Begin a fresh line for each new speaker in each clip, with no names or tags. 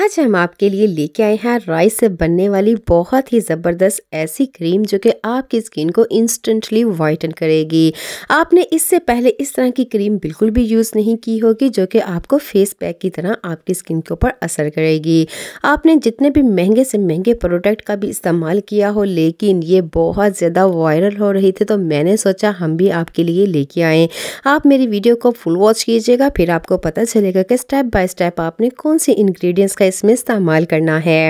आज हम आपके लिए लेके आए हैं राइस से बनने वाली बहुत ही ज़बरदस्त ऐसी क्रीम जो कि आपकी स्किन को इंस्टेंटली वाइटन करेगी आपने इससे पहले इस तरह की क्रीम बिल्कुल भी यूज़ नहीं की होगी जो कि आपको फेस पैक की तरह आपकी स्किन के ऊपर असर करेगी आपने जितने भी महंगे से महंगे प्रोडक्ट का भी इस्तेमाल किया हो लेकिन ये बहुत ज़्यादा वायरल हो रही थी तो मैंने सोचा हम भी आपके लिए लेके आएँ आप मेरी वीडियो को फुल वॉच कीजिएगा फिर आपको पता चलेगा कि स्टेप बाय स्टेप आपने कौन से इन्ग्रीडियंट्स इसमें इस्तेमाल करना है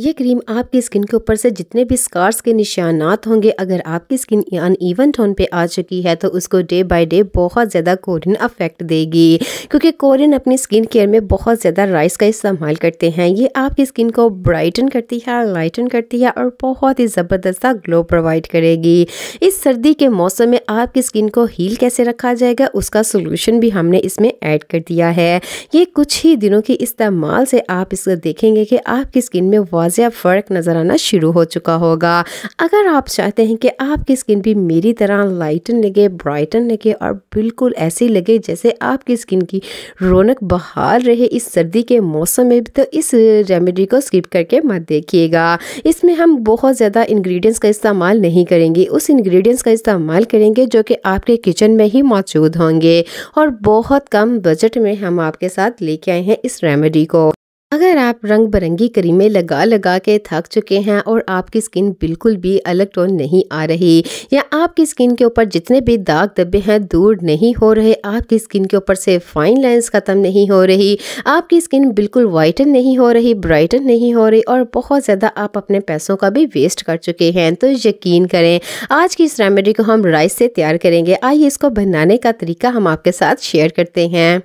ये क्रीम आपकी स्किन के ऊपर से जितने भी स्कार्स के निशानात होंगे अगर आपकी स्किन अन ईवन टोन पे आ चुकी है तो उसको डे बाय डे बहुत ज़्यादा कोरियन अफेक्ट देगी क्योंकि कोरियन अपनी स्किन केयर में बहुत ज़्यादा राइस का इस्तेमाल करते हैं ये आपकी स्किन को ब्राइटन करती है लाइटन करती है और बहुत ही ज़बरदस्त ग्लो प्रोवाइड करेगी इस सर्दी के मौसम में आपकी स्किन को हील कैसे रखा जाएगा उसका सोल्यूशन भी हमने इसमें ऐड कर दिया है ये कुछ ही दिनों के इस्तेमाल से आप इसको देखेंगे कि आपकी स्किन में वाजह फ़र्क नज़र आना शुरू हो चुका होगा अगर आप चाहते हैं कि आपकी स्किन भी मेरी तरह लाइटन लगे ब्राइटन लगे और बिल्कुल ऐसी लगे जैसे आपकी स्किन की रौनक बहाल रहे इस सर्दी के मौसम में तो इस रेमेडी को स्किप करके मत देखिएगा इसमें हम बहुत ज़्यादा इन्ग्रीडियंट्स का इस्तेमाल नहीं करेंगे उस इन्ग्रीडियंट्स का इस्तेमाल करेंगे जो कि आपके किचन में ही मौजूद होंगे और बहुत कम बजट में हम आपके साथ लेके आए हैं इस रेमेडी को अगर आप रंग बिरंगी करीमें लगा लगा के थक चुके हैं और आपकी स्किन बिल्कुल भी अलग टोन नहीं आ रही या आपकी स्किन के ऊपर जितने भी दाग धब्बे हैं दूर नहीं हो रहे आपकी स्किन के ऊपर से फाइन लाइंस ख़त्म नहीं हो रही आपकी स्किन बिल्कुल वाइटन नहीं हो रही ब्राइटन नहीं हो रही और बहुत ज़्यादा आप अपने पैसों का भी वेस्ट कर चुके हैं तो यकीन करें आज की इस रेमेडी को हम राइस से तैयार करेंगे आइए इसको बनाने का तरीका हम आपके साथ शेयर करते हैं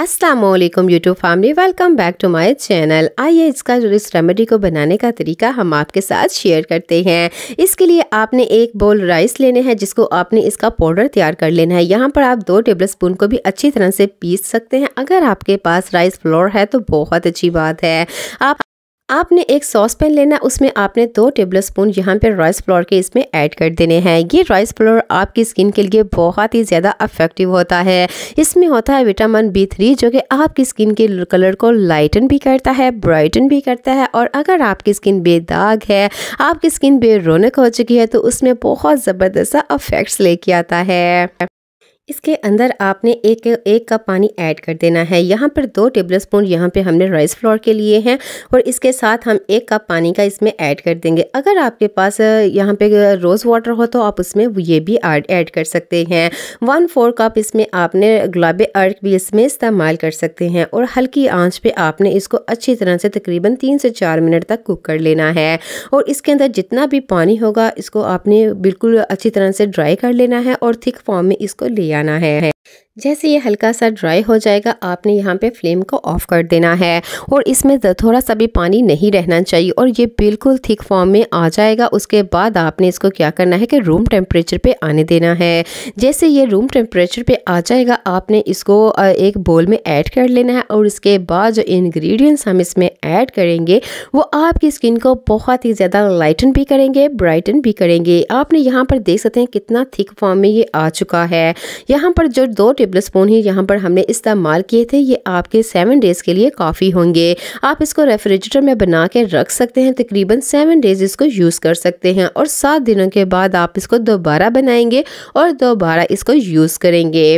Aslam YouTube family welcome back to my channel आइए इसका जो इस रेमेडी को बनाने का तरीका हम आपके साथ शेयर करते हैं इसके लिए आपने एक बोल राइस लेने हैं जिसको आपने इसका पाउडर तैयार कर लेना है यहाँ पर आप दो टेबल स्पून को भी अच्छी तरह से पीस सकते हैं अगर आपके पास राइस फ्लोर है तो बहुत अच्छी बात है आप आपने एक सॉस पैन लेना उसमें आपने दो टेबल स्पून यहाँ पर राइस फ्लोर के इसमें ऐड कर देने हैं ये राइस फ्लोर आपकी स्किन के लिए बहुत ही ज़्यादा अफेक्टिव होता है इसमें होता है विटामिन बी थ्री जो कि आपकी स्किन के कलर को लाइटन भी करता है ब्राइटन भी करता है और अगर आपकी स्किन बेदाग है आपकी स्किन बेरोनक हो चुकी है तो उसमें बहुत ज़बरदस्त अफेक्ट्स लेके आता है इसके अंदर आपने एक एक कप पानी ऐड कर देना है यहाँ पर दो टेबल स्पून यहाँ पर हमने राइस फ्लोर के लिए हैं और इसके साथ हम एक कप पानी का इसमें ऐड कर देंगे अगर आपके पास यहाँ पे रोज़ वाटर हो तो आप उसमें ये भी ऐड कर सकते हैं वन फोर कप इसमें आपने गुलाब अर्क भी इसमें इस्तेमाल कर सकते हैं और हल्की आँच पर आपने इसको अच्छी तरह से तकरीबन तीन से चार मिनट तक कुक कर लेना है और इसके अंदर जितना भी पानी होगा इसको आपने बिल्कुल अच्छी तरह से ड्राई कर लेना है और थिक फॉर्म में इसको लिया जाना है जैसे ये हल्का सा ड्राई हो जाएगा आपने यहाँ पे फ्लेम को ऑफ कर देना है और इसमें थोड़ा सा भी पानी नहीं रहना चाहिए और ये बिल्कुल थिक फॉर्म में आ जाएगा उसके बाद आपने इसको क्या करना है कि रूम टेम्परेचर पे आने देना है जैसे ये रूम टेम्परेचर पे आ जाएगा आपने इसको एक बोल में ऐड कर लेना है और इसके बाद जो इन्ग्रीडियंट्स हम इसमें ऐड करेंगे वो आपकी स्किन को बहुत ही ज़्यादा लाइटन भी करेंगे ब्राइटन भी करेंगे आपने यहाँ पर देख सकते हैं कितना थिक फॉर्म में ये आ चुका है यहाँ पर जो दो टेबल स्पून ही यहाँ पर हमने इस्तेमाल किए थे ये आपके सेवन डेज़ के लिए काफ़ी होंगे आप इसको रेफ्रिजरेटर में बना के रख सकते हैं तकरीबन सेवन डेज़ इसको यूज़ कर सकते हैं और सात दिनों के बाद आप इसको दोबारा बनाएंगे और दोबारा इसको यूज़ करेंगे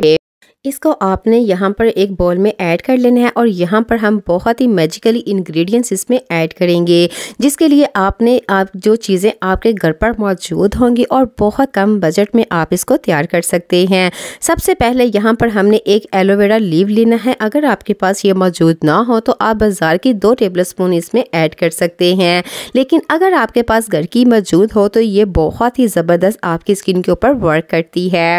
इसको आपने यहाँ पर एक बॉल में ऐड कर लेना है और यहाँ पर हम बहुत ही मैजिकली इंग्रेडिएंट्स इसमें ऐड करेंगे जिसके लिए आपने आप जो चीज़ें आपके घर पर मौजूद होंगी और बहुत कम बजट में आप इसको तैयार कर सकते हैं सबसे पहले यहाँ पर हमने एक एलोवेरा लीव लेना है अगर आपके पास ये मौजूद ना हो तो आप बाज़ार की दो टेबल स्पून इसमें ऐड कर सकते हैं लेकिन अगर आपके पास घर की मौजूद हो तो ये बहुत ही ज़बरदस्त आपकी स्किन के ऊपर वर्क करती है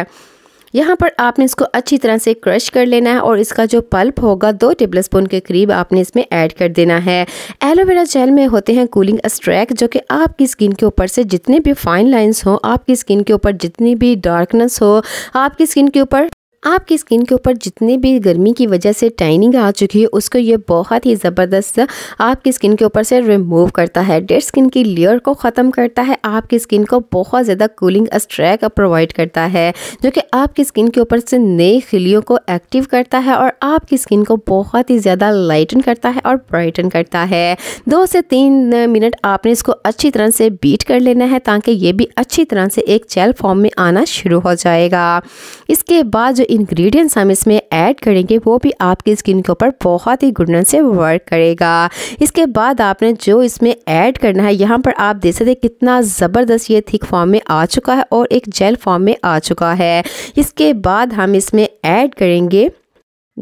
यहाँ पर आपने इसको अच्छी तरह से क्रश कर लेना है और इसका जो पल्प होगा दो टेबल स्पून के करीब आपने इसमें ऐड कर देना है एलोवेरा जेल में होते हैं कूलिंग स्ट्रैक जो कि आपकी स्किन के ऊपर से जितने भी फाइन लाइन्स हों आपकी स्किन के ऊपर जितनी भी डार्कनेस हो आपकी स्किन के ऊपर आपकी स्किन के ऊपर जितने भी गर्मी की वजह से टाइनिंग आ चुकी है उसको ये बहुत ही ज़बरदस्त आपकी स्किन के ऊपर से रिमूव करता है डेड स्किन की लेयर को ख़त्म करता है आपकी स्किन को बहुत ज़्यादा कूलिंग स्ट्रैक प्रोवाइड करता है जो कि आपकी स्किन के ऊपर से नए खिलियों को एक्टिव करता है और आपकी स्किन को बहुत ही ज़्यादा लाइटन करता है और ब्राइटन करता है दो से तीन मिनट आपने इसको अच्छी तरह से बीट कर लेना है ताकि ये भी अच्छी तरह से एक चैल फॉर्म में आना शुरू हो जाएगा इसके बाद जो इंग्रेडिएंट्स हम इसमें ऐड करेंगे वो भी आपकी स्किन के ऊपर बहुत ही गुडन से वर्क करेगा इसके बाद आपने जो इसमें ऐड करना है यहाँ पर आप देख सकते कितना ज़बरदस्त ये थिक फॉर्म में आ चुका है और एक जेल फॉर्म में आ चुका है इसके बाद हम इसमें ऐड करेंगे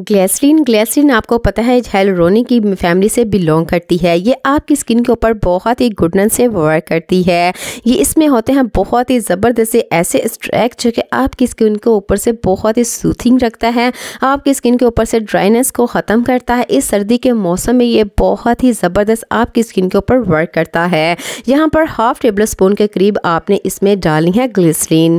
ग्लैसरीन ग्लैसरीन आपको पता है हेलोरोनी की फैमिली से बिलोंग करती है ये आपकी स्किन के ऊपर बहुत ही गुडनेस से वर्क करती है ये इसमें होते हैं बहुत ही ज़बरदस्त ऐसे स्ट्रैक जो कि आपकी स्किन के ऊपर से बहुत ही सूथिंग रखता है आपकी स्किन के ऊपर से ड्राइनेस को ख़त्म करता है इस सर्दी के मौसम में ये बहुत ही ज़बरदस्त आपकी स्किन के ऊपर वर्क करता है यहाँ पर हाफ टेबल स्पून के करीब आपने इसमें डाली है ग्लिसरीन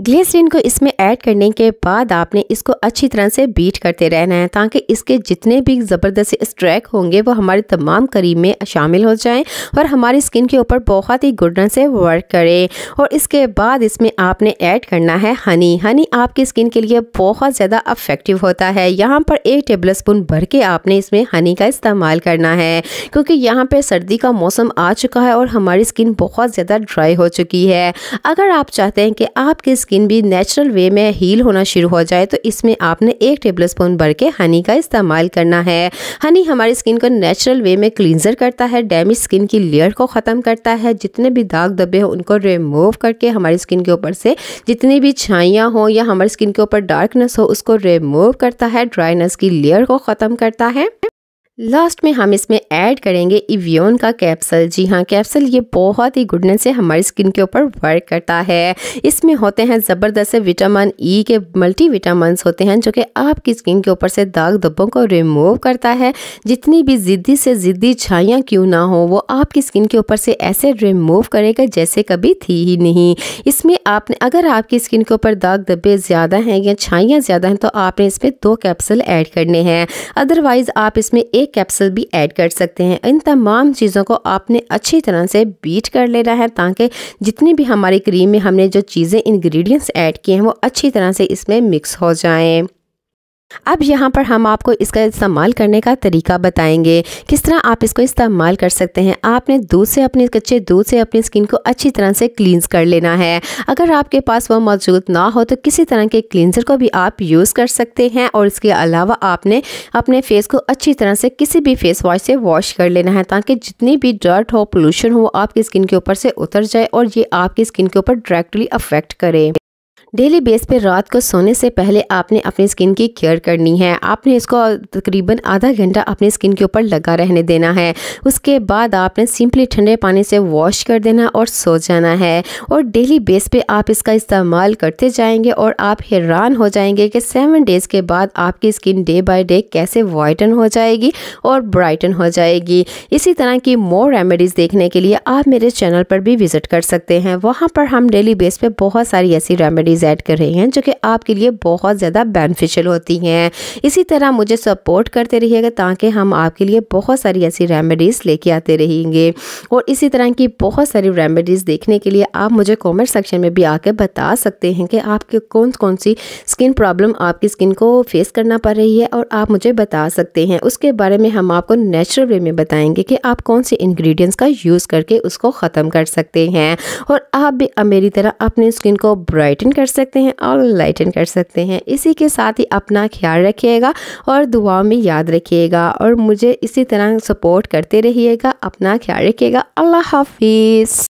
ग्लिसरीन को इसमें ऐड करने के बाद आपने इसको अच्छी तरह से बीट करते रहना है ताकि इसके जितने भी ज़बरदस्त स्ट्रैक होंगे वो हमारे तमाम करीब में शामिल हो जाएं और हमारी स्किन के ऊपर बहुत ही गुडन से वर्क करे और इसके बाद इसमें आपने ऐड करना है हनी हनी आपकी स्किन के लिए बहुत ज़्यादा अफेक्टिव होता है यहाँ पर एक टेबल स्पून भर के आपने इसमें हनी का इस्तेमाल करना है क्योंकि यहाँ पर सर्दी का मौसम आ चुका है और हमारी स्किन बहुत ज़्यादा ड्राई हो चुकी है अगर आप चाहते हैं कि आपकी स्किन भी नेचुरल वे में हील होना शुरू हो जाए तो इसमें आपने एक टेबल स्पून भर के हनी का इस्तेमाल करना है हनी हमारी स्किन को नेचुरल वे में क्लींजर करता है डैमेज स्किन की लेयर को ख़त्म करता है जितने भी दाग धब्बे हों उनको रिमूव करके हमारी स्किन के ऊपर से जितनी भी छाइयाँ हों या हमारी स्किन के ऊपर डार्कनेस हो उसको रिमूव करता है ड्राइनेस की लेयर को ख़त्म करता है लास्ट में हम इसमें ऐड करेंगे इवियोन का कैप्सल जी हाँ कैप्सल ये बहुत ही गुडनेस से हमारी स्किन के ऊपर वर्क करता है इसमें होते हैं ज़बरदस्त विटामिन ई e के मल्टी विटामस होते हैं जो कि आपकी स्किन के ऊपर से दाग धब्बों को रिमूव करता है जितनी भी ज़िद्दी से ज़िद्दी छाइयाँ क्यों ना हो वो आपकी स्किन के ऊपर से ऐसे रिमूव करेगा जैसे कभी थी ही नहीं इसमें आपने अगर आपकी स्किन के ऊपर दाग धब्बे ज़्यादा हैं या छाइयाँ ज़्यादा हैं तो आपने इसमें दो कैप्सल ऐड करने हैं अदरवाइज़ आप इसमें एक कैप्सूल भी ऐड कर सकते हैं इन तमाम चीज़ों को आपने अच्छी तरह से बीट कर लेना है ताकि जितनी भी हमारी क्रीम में हमने जो चीज़ें इंग्रेडिएंट्स ऐड किए हैं वो अच्छी तरह से इसमें मिक्स हो जाएँ अब यहाँ पर हम आपको इसका इस्तेमाल करने का तरीका बताएंगे किस तरह आप इसको इस्तेमाल कर सकते हैं आपने दूध से अपने कच्चे दूध से अपनी स्किन को अच्छी तरह से क्लींस कर लेना है अगर आपके पास वह मौजूद ना हो तो किसी तरह के क्लींजर को भी आप यूज़ कर सकते हैं और इसके अलावा आपने अपने फेस को अच्छी तरह से किसी भी फेस वॉश से वॉश कर लेना है ताकि जितनी भी डर्ट हो पोल्यूशन हो आपकी स्किन के ऊपर से उतर जाए और ये आपकी स्किन के ऊपर डायरेक्टली अफेक्ट करे डेली बेस पे रात को सोने से पहले आपने अपनी स्किन की केयर करनी है आपने इसको तकरीबन आधा घंटा अपनी स्किन के ऊपर लगा रहने देना है उसके बाद आपने सिंपली ठंडे पानी से वॉश कर देना और सो जाना है और डेली बेस पे आप इसका इस्तेमाल करते जाएंगे और आप हैरान हो जाएंगे कि सेवन डेज़ के बाद आपकी स्किन डे बाई डे कैसे वाइटन हो जाएगी और ब्राइटन हो जाएगी इसी तरह की मोर रेमेडीज़ देखने के लिए आप मेरे चैनल पर भी विज़िट कर सकते हैं वहाँ पर हम डेली बेस पर बहुत सारी ऐसी रेमेडीज़ चीज़ ऐड कर रही हैं जो कि आपके लिए बहुत ज़्यादा बेनिफिशियल होती हैं इसी तरह मुझे सपोर्ट करते रहिएगा ताकि हम आपके लिए बहुत सारी ऐसी रेमेडीज़ लेके आते रहेंगे और इसी तरह की बहुत सारी रेमेडीज़ देखने के लिए आप मुझे कॉमेंट सेक्शन में भी आकर बता सकते हैं कि आपके कौन कौन सी स्किन प्रॉब्लम आपकी स्किन को फेस करना पड़ रही है और आप मुझे बता सकते हैं उसके बारे में हम आपको नेचुरल वे में बताएंगे कि आप कौन से इंग्रेडिएंट्स का यूज़ करके उसको ख़त्म कर सकते हैं और आप भी मेरी तरह अपनी स्किन को ब्राइटन कर सकते हैं और लाइटन कर सकते हैं इसी के साथ ही अपना ख्याल रखिएगा और दुआ में याद रखिएगा और मुझे इसी तरह सपोर्ट करते रहिएगा अपना ख्याल रखिएगा अल्लाह हाफिज़